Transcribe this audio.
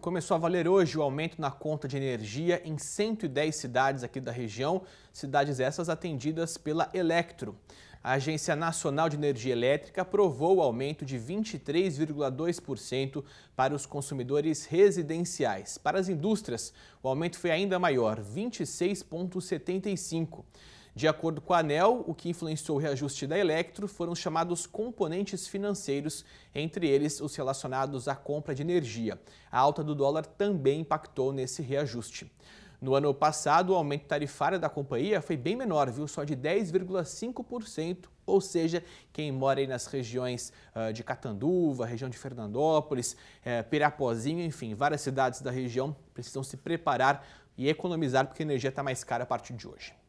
Começou a valer hoje o aumento na conta de energia em 110 cidades aqui da região, cidades essas atendidas pela Electro. A Agência Nacional de Energia Elétrica aprovou o aumento de 23,2% para os consumidores residenciais. Para as indústrias, o aumento foi ainda maior, 26,75%. De acordo com a ANEL, o que influenciou o reajuste da Electro foram os chamados componentes financeiros, entre eles os relacionados à compra de energia. A alta do dólar também impactou nesse reajuste. No ano passado, o aumento tarifário da companhia foi bem menor, viu? Só de 10,5%, ou seja, quem mora aí nas regiões ah, de Catanduva, região de Fernandópolis, eh, Pirapozinho, enfim, várias cidades da região precisam se preparar e economizar porque a energia está mais cara a partir de hoje.